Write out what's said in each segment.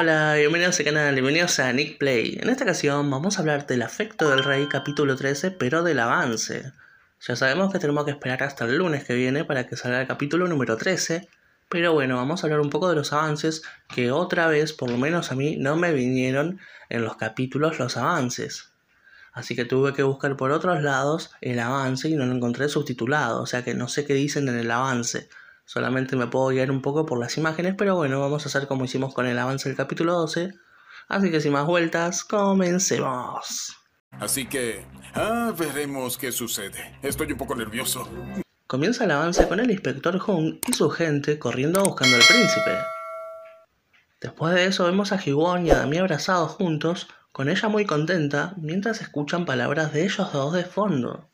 Hola, bienvenidos a canal, bienvenidos a Nick Play. En esta ocasión vamos a hablar del afecto del rey capítulo 13, pero del avance. Ya sabemos que tenemos que esperar hasta el lunes que viene para que salga el capítulo número 13, pero bueno, vamos a hablar un poco de los avances que otra vez, por lo menos a mí, no me vinieron en los capítulos los avances. Así que tuve que buscar por otros lados el avance y no lo encontré subtitulado, o sea que no sé qué dicen en el avance. Solamente me puedo guiar un poco por las imágenes, pero bueno, vamos a hacer como hicimos con el avance del capítulo 12. Así que sin más vueltas, comencemos. Así que, ah, veremos qué sucede. Estoy un poco nervioso. Comienza el avance con el inspector Hong y su gente corriendo buscando al príncipe. Después de eso vemos a Gibbon y a Dami abrazados juntos, con ella muy contenta, mientras escuchan palabras de ellos dos de fondo.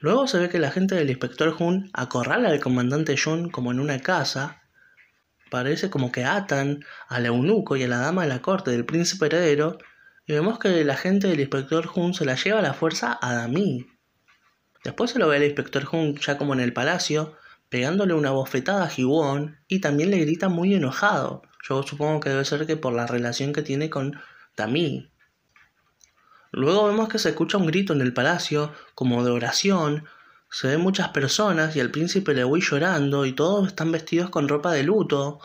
Luego se ve que la gente del inspector Hun acorrala al comandante Jun como en una casa. Parece como que atan al eunuco y a la dama de la corte del príncipe heredero. Y vemos que la gente del inspector Hun se la lleva a la fuerza a Dami. Después se lo ve el inspector Hun ya como en el palacio, pegándole una bofetada a Jiwon y también le grita muy enojado. Yo supongo que debe ser que por la relación que tiene con Dami. Luego vemos que se escucha un grito en el palacio, como de oración, se ven muchas personas y al príncipe voy llorando y todos están vestidos con ropa de luto.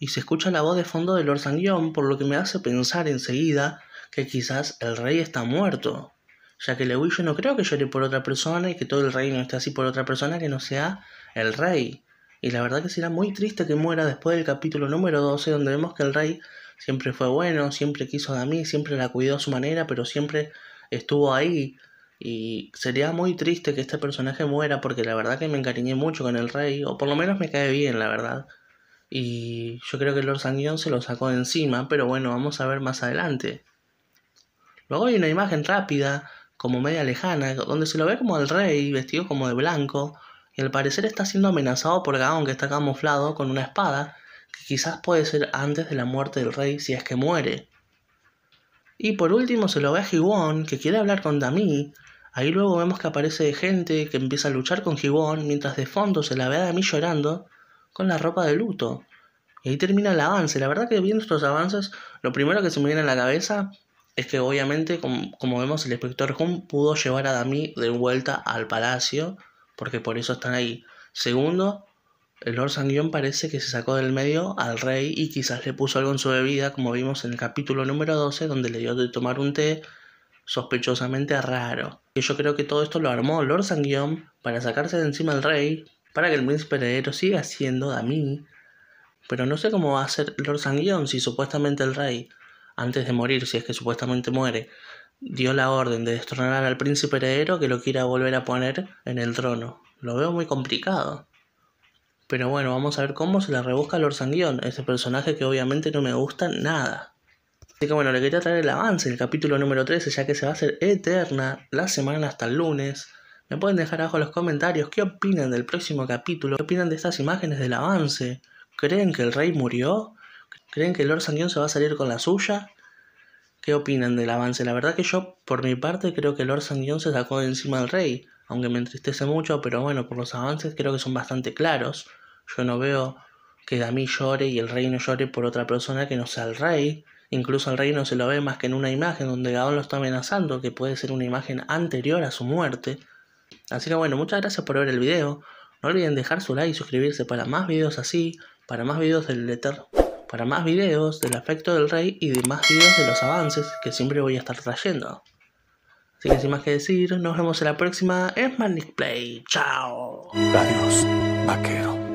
Y se escucha la voz de fondo de Lord Sanguión, por lo que me hace pensar enseguida que quizás el rey está muerto, ya que Lewis yo no creo que llore por otra persona y que todo el reino esté así por otra persona que no sea el rey. Y la verdad que será muy triste que muera después del capítulo número 12, donde vemos que el rey siempre fue bueno, siempre quiso a mí, siempre la cuidó a su manera, pero siempre estuvo ahí. Y sería muy triste que este personaje muera porque la verdad que me encariñé mucho con el rey, o por lo menos me cae bien, la verdad. Y yo creo que Lord Sanguion se lo sacó de encima, pero bueno, vamos a ver más adelante. Luego hay una imagen rápida, como media lejana, donde se lo ve como al rey, vestido como de blanco, y al parecer está siendo amenazado por Gaon, que está camuflado con una espada, quizás puede ser antes de la muerte del rey si es que muere. Y por último se lo ve a gibón que quiere hablar con Dami. Ahí luego vemos que aparece gente que empieza a luchar con gibón mientras de fondo se la ve a Dami llorando con la ropa de luto. Y ahí termina el avance. La verdad que viendo estos avances, lo primero que se me viene a la cabeza es que obviamente, como, vemos, el inspector Hun pudo llevar a Dami de vuelta al palacio, porque por eso están ahí. Segundo, el Lord Sanguión parece que se sacó del medio al rey y quizás le puso algo en su bebida, como vimos en el capítulo número 12, donde le dio de tomar un té sospechosamente raro. Y yo creo que todo esto lo armó Lord Sanguión para sacarse de encima al rey, para que el príncipe heredero siga siendo Dami. Pero no sé cómo va a ser Lord Sanguión si supuestamente el rey, antes de morir, si es que supuestamente muere, dio la orden de destronar al príncipe heredero que lo quiera volver a poner en el trono. Lo veo muy complicado. Pero bueno, vamos a ver cómo se la rebusca Lord Sanguión, ese personaje que obviamente no me gusta nada. Así que bueno, le quería traer el avance el capítulo número 13, ya que se va a hacer eterna la semana hasta el lunes. Me pueden dejar abajo en los comentarios qué opinan del próximo capítulo, qué opinan de estas imágenes del avance. ¿Creen que el rey murió? ¿Creen que Lord Sanguión se va a salir con la suya? ¿Qué opinan del avance? La verdad que yo, por mi parte, creo que Lord Sanguión se sacó de encima del rey aunque me entristece mucho, pero bueno, por los avances creo que son bastante claros. Yo no veo que Dami llore y el rey no llore por otra persona que no sea el rey. Incluso el rey no se lo ve más que en una imagen donde Gaon lo está amenazando, que puede ser una imagen anterior a su muerte. Así que bueno, muchas gracias por ver el video. No olviden dejar su like y suscribirse para más videos así, para más videos del eterno, para más videos del afecto del rey y de más videos de los avances que siempre voy a estar trayendo. Sin más que decir, nos vemos en la próxima Es Manic Play. Chao. Adiós, vaquero.